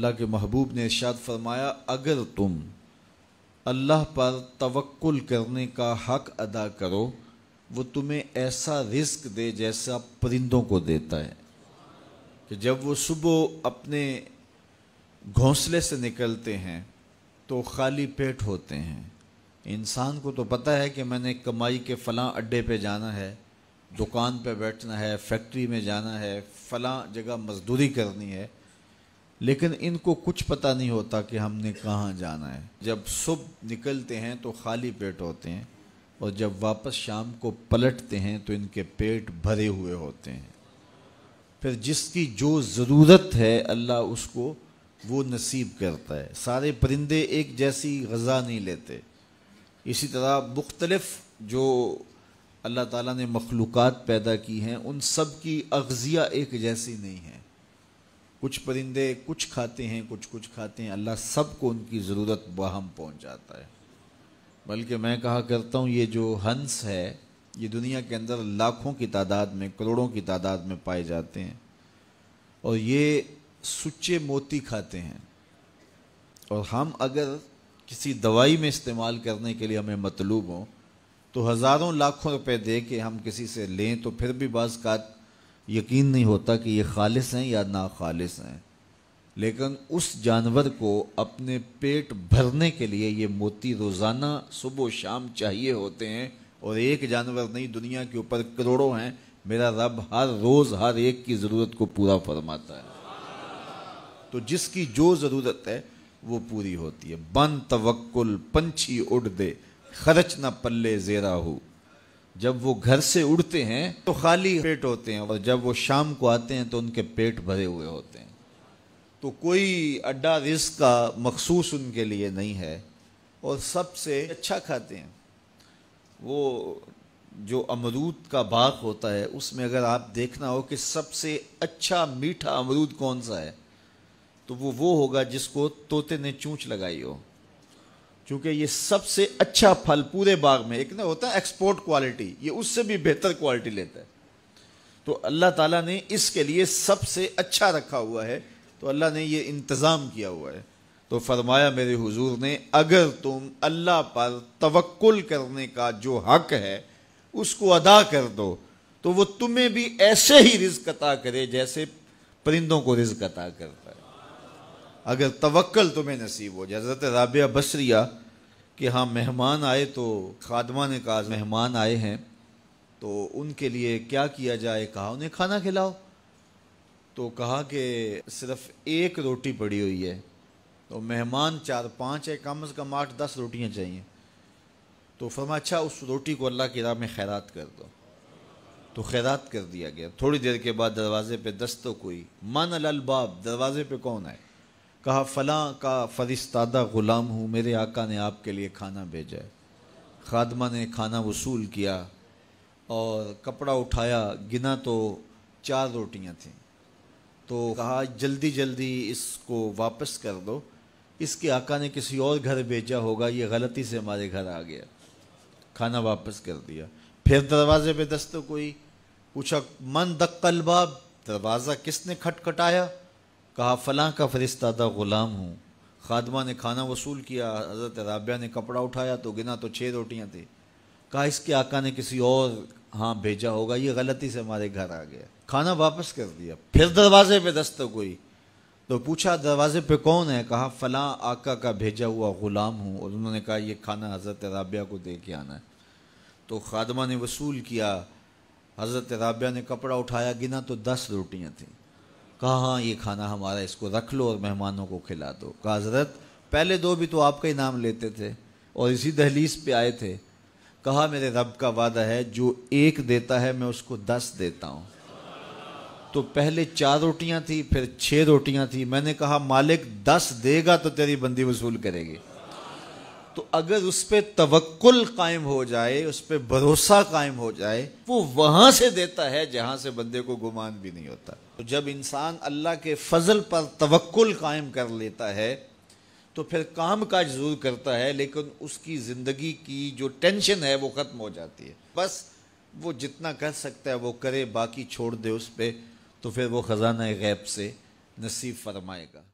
अल्लाह के महबूब ने इर्शाद फरमाया अगर तुम अल्लाह पर तवक्ल करने का हक अदा करो वो तुम्हें ऐसा रिस्क दे जैसा परिंदों को देता है कि जब वो सुबह अपने घोंसले से निकलते हैं तो खाली पेट होते हैं इंसान को तो पता है कि मैंने कमाई के फ़लाँ अड्डे पे जाना है दुकान पे बैठना है फैक्ट्री में जाना है फ़लाँ जगह मज़दूरी करनी है लेकिन इनको कुछ पता नहीं होता कि हमने कहाँ जाना है जब सुबह निकलते हैं तो खाली पेट होते हैं और जब वापस शाम को पलटते हैं तो इनके पेट भरे हुए होते हैं फिर जिसकी जो ज़रूरत है अल्लाह उसको वो नसीब करता है सारे परिंदे एक जैसी गज़ा नहीं लेते इसी तरह मुख्तलफ़ जो अल्लाह ताला ने मखलूक़ात पैदा की हैं उन सब की अगज़िया एक जैसी नहीं है कुछ परिंदे कुछ खाते हैं कुछ कुछ खाते हैं अल्लाह सबको उनकी ज़रूरत बहम पहुंचाता है बल्कि मैं कहा करता हूँ ये जो हंस है ये दुनिया के अंदर लाखों की तादाद में करोड़ों की तादाद में पाए जाते हैं और ये सुच्चे मोती खाते हैं और हम अगर किसी दवाई में इस्तेमाल करने के लिए हमें मतलूब हों तो हज़ारों लाखों रुपए दे के हम किसी से लें तो फिर भी बाज़ यकीन नहीं होता कि ये खालिस हैं या ना खालिस हैं लेकिन उस जानवर को अपने पेट भरने के लिए ये मोती रोज़ाना सुबह शाम चाहिए होते हैं और एक जानवर नहीं दुनिया के ऊपर करोड़ों हैं मेरा रब हर रोज़ हर एक की ज़रूरत को पूरा फरमाता है तो जिसकी जो ज़रूरत है वो पूरी होती है बन तवक्ल पंछी उड़ दे खर्च न पल्ले जेरा हो जब वो घर से उड़ते हैं तो खाली पेट होते हैं और जब वो शाम को आते हैं तो उनके पेट भरे हुए होते हैं तो कोई अड्डा रिस्क का मखसूस उनके लिए नहीं है और सबसे अच्छा खाते हैं वो जो अमरूद का बाग होता है उसमें अगर आप देखना हो कि सबसे अच्छा मीठा अमरूद कौन सा है तो वो वो होगा जिसको तोते ने चूँच लगाई हो क्योंकि ये सबसे अच्छा फल पूरे बाग में एक ना होता है एक्सपोर्ट क्वालिटी ये उससे भी बेहतर क्वालिटी लेता है तो अल्लाह ताला ने इसके लिए सबसे अच्छा रखा हुआ है तो अल्लाह ने ये इंतज़ाम किया हुआ है तो फरमाया मेरे हुजूर ने अगर तुम अल्लाह पर तवक्ल करने का जो हक है उसको अदा कर दो तो वो तुम्हें भी ऐसे ही रिज्क अता करे जैसे परिंदों को रिज्क अता करता अगर तवक्ल तुम्हें नसीब हो जाए हज़रत राबिया बसरिया कि हाँ मेहमान आए तो खादमा ने कहा मेहमान आए हैं तो उनके लिए क्या किया जाए कहा उन्हें खाना खिलाओ तो कहा कि सिर्फ एक रोटी पड़ी हुई है तो मेहमान चार पाँच है कम अज़ कम आठ दस रोटियाँ चाहिए तो फरमा अच्छा उस रोटी को अल्लाह की राह में खैरात कर दो तो खैरात कर दिया गया थोड़ी देर के बाद दरवाज़े पे दस्तों कोई मन अलबाब दरवाज़े पे कौन आए कहा फ़लाँ का फरिश्तादा ग़ुलाम हूँ मेरे आका ने आपके लिए खाना भेजा है खादमा ने खाना वसूल किया और कपड़ा उठाया गिना तो चार रोटियाँ थीं तो कहा जल्दी जल्दी इसको वापस कर दो इसके आका ने किसी और घर भेजा होगा ये गलती से हमारे घर आ गया खाना वापस कर दिया फिर दरवाज़े पे दस्तक कोई पूछा मन दक्कल बाब दरवाज़ा किसने खटखटाया कहा फ़लाँ का फ़रिश्ता था ग़ुलाम हूँ खादमा ने खाना वसूल किया हज़रत राबिया ने कपड़ा उठाया तो गिना तो छः रोटियाँ थी कहा इसके आका ने किसी और हाँ भेजा होगा ये गलती से हमारे घर आ गया खाना वापस कर दिया फिर दरवाजे पे दस्तक हुई तो पूछा दरवाजे पे कौन है कहा फ़लाँ आका का भेजा हुआ ग़ुलाम हूँ और उन्होंने कहा यह खाना हज़रत राबिया को दे के आना है तो खादमा ने वसूल किया हज़रत राबिया ने कपड़ा उठाया गिना तो दस रोटियाँ थीं कहा हाँ ये खाना हमारा इसको रख लो और मेहमानों को खिला दो कहा हजरत पहले दो भी तो आपका ही नाम लेते थे और इसी दहलीज पे आए थे कहा मेरे रब का वादा है जो एक देता है मैं उसको दस देता हूँ तो पहले चार रोटियाँ थी फिर छः रोटियाँ थी मैंने कहा मालिक दस देगा तो तेरी बंदी वसूल करेगी तो अगर उस पर तवक्ल कायम हो जाए उस पर भरोसा कायम हो जाए वो वहाँ से देता है जहाँ से बंदे को गुमान भी नहीं होता तो जब इंसान अल्लाह के फजल पर तवक्ल कायम कर लेता है तो फिर काम काज जरूर करता है लेकिन उसकी ज़िंदगी की जो टेंशन है वो ख़त्म हो जाती है बस वो जितना कर सकता है वो करे बाकी छोड़ दे उस पर तो फिर वो ख़जाना गैब से नसीब फरमाएगा